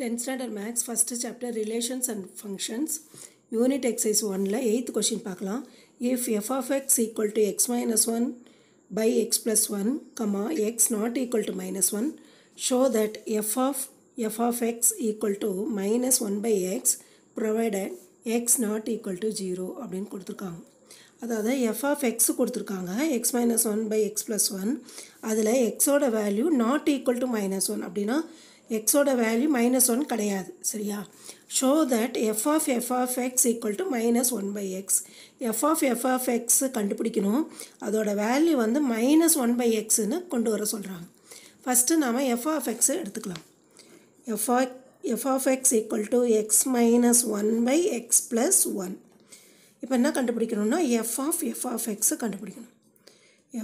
tenth standard maths first chapter relations and functions unit exercise ஒனில் eight question பார்க்கலாம் if f of x equal to x minus one by x plus one comma x not equal to minus one show that f of f of x equal to minus one by x provided x not equal to zero அப்படின்னு கொடுத்துருக்காங்க அதாவது f of x கொடுத்துருக்காங்க x minus one by x plus one அதில் எக்ஸோட value not equal to minus one அப்படின்னா எக்ஸோட value minus one கிடையாது சரியா show that f of f of x equal to minus one by x f of f of x கண்டுபிடிக்கணும் அதோட value வந்து minus one by எக்ஸ்னு கொண்டு வர சொல்கிறாங்க ஃபஸ்ட்டு நாம் எஃப் ஆஃப் எக்ஸ் எடுத்துக்கலாம் f of f of x equal to x minus one by x plus one இப்போ என்ன கண்டுபிடிக்கணும்னா f of f of x கண்டுபிடிக்கணும்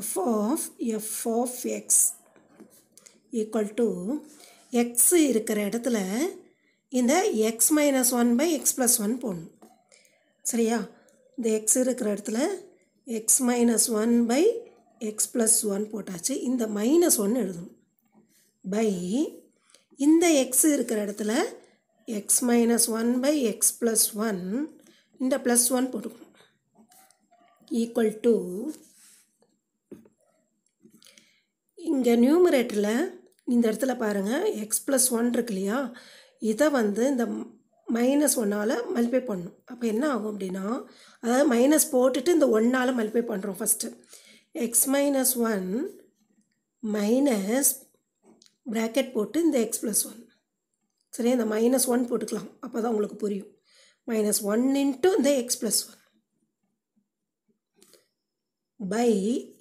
f of f of x equal to x இருக்கிற இடத்துல இந்த x minus one by x plus one போடணும் சரியா இந்த எக்ஸ் இருக்கிற இடத்துல x minus one by x plus one போட்டாச்சு இந்த மைனஸ் ஒன் எழுதணும் பை இந்த எக்ஸ் இருக்கிற இடத்துல x minus one by x plus one இந்த ப்ளஸ் ஒன் போட்டுக்கணும் ஈக்குவல் டு இங்கே நியூமரேட்டரில் இந்த இடத்துல பாருங்கள் எக்ஸ் ப்ளஸ் ஒன் இருக்கு இல்லையா இதை வந்து இந்த மைனஸ் ஒன்னால் மல்டிப்ளை பண்ணும் அப்போ என்ன ஆகும் அப்படின்னா அதாவது மைனஸ் போட்டுட்டு இந்த ஒன்னால் மல்டிப்ளை பண்ணுறோம் first x minus one minus bracket போட்டு இந்த எக்ஸ் ப்ளஸ் ஒன் சரி இந்த மைனஸ் ஒன் போட்டுக்கலாம் அப்போ தான் உங்களுக்கு புரியும் மைனஸ் ஒன் இன்ட்டு இந்த எக்ஸ் ப்ளஸ் ஒன் பை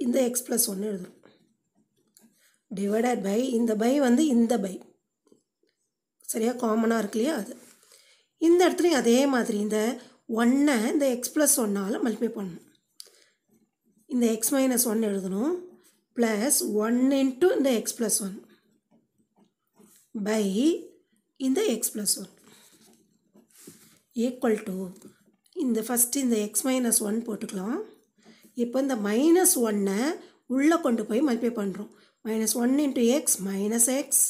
இந்த எக்ஸ் ப்ளஸ் ஒன்று எழுதுவோம் டிவைடட் பை இந்த பை வந்து இந்த பை சரியாக காமனாக இருக்கு இல்லையா அது இந்த இடத்துலையும் அதே மாதிரி இந்த ஒன்னை இந்த எக்ஸ் ப்ளஸ் ஒன்னால் மல்டிப்ளை பண்ணணும் இந்த எக்ஸ் மைனஸ் ஒன் எழுதணும் ப்ளஸ் ஒன் இன்ட்டு இந்த எக்ஸ் ப்ளஸ் ஒன் பை இந்த x plus one equal to இந்த ஃபஸ்ட்டு இந்த எக்ஸ் மைனஸ் ஒன் போட்டுக்கலாம் இப்போ இந்த மைனஸ் ஒன்னை உள்ளே கொண்டு போய் மல்டிப்ளை பண்ணுறோம் minus one into x minus x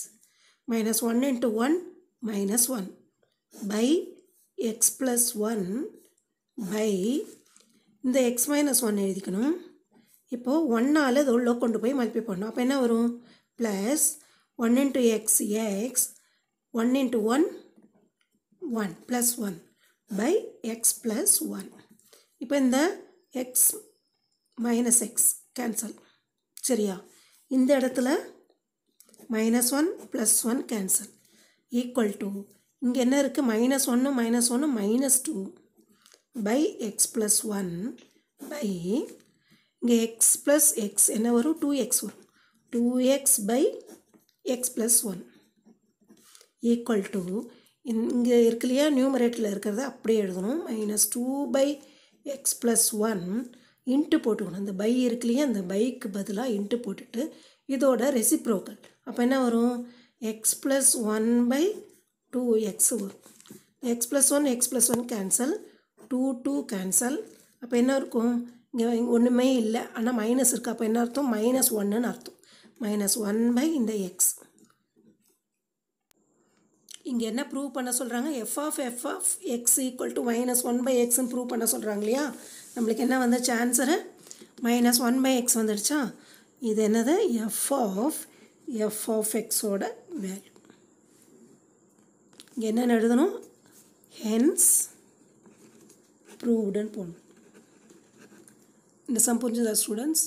minus one into one minus one by x plus one by இந்த எக்ஸ் மைனஸ் ஒன் எழுதிக்கணும் இப்போது ஒன்னால் இது உள்ளே கொண்டு போய் மல்டிப்ளை பண்ணணும் அப்போ என்ன வரும் plus one into x x one into one one plus one by x plus one இப்போ இந்த எக்ஸ் மைனஸ் எக்ஸ் கேன்சல் சரியா இந்த இடத்துல minus one plus one cancel equal to இங்கே என்ன இருக்குது மைனஸ் ஒன்று மைனஸ் ஒன்று minus two by x plus one by இங்கே எக்ஸ் ப்ளஸ் எக்ஸ் என்ன வரும் டூ எக்ஸ் வரும் two x by x plus one equal to இங்கே இருக்கு இல்லையா நியூமரேட்டில் இருக்கிறத அப்படியே எழுதணும் minus two by x plus one into போட்டுக்கணும் அந்த பை இருக்குலையே அந்த பைக்கு பதிலாக இன்ட்டு போட்டுட்டு இதோட ரெசிப்ரோக்கல் அப்போ என்ன வரும் x plus one by two x வரும் x plus one x plus one cancel two two cancel அப்போ என்ன இருக்கும் இங்கே ஒன்றுமே இல்லை ஆனால் மைனஸ் இருக்குது அப்போ என்ன அர்த்தம் மைனஸ் ஒன்றுன்னு அர்த்தம் மைனஸ் ஒன் பை இந்த எக்ஸ் இங்கே என்ன ப்ரூவ் பண்ண சொல்கிறாங்க f of f of x equal to minus one by எக்ஸ்ன்னு ப்ரூவ் பண்ண சொல்கிறாங்க இல்லையா நம்மளுக்கு என்ன வந்துச்சு answer minus one by x வந்துடுச்சா இது என்னது எஃப் ஆஃப் எஃப் ஆஃப் எக்ஸோட வேல்யூ இங்கே எழுதணும் ஹென்ஸ் ப்ரூவ்டுன்னு போகணும் இந்த சம் புரிஞ்சுதா ஸ்டூடெண்ட்ஸ்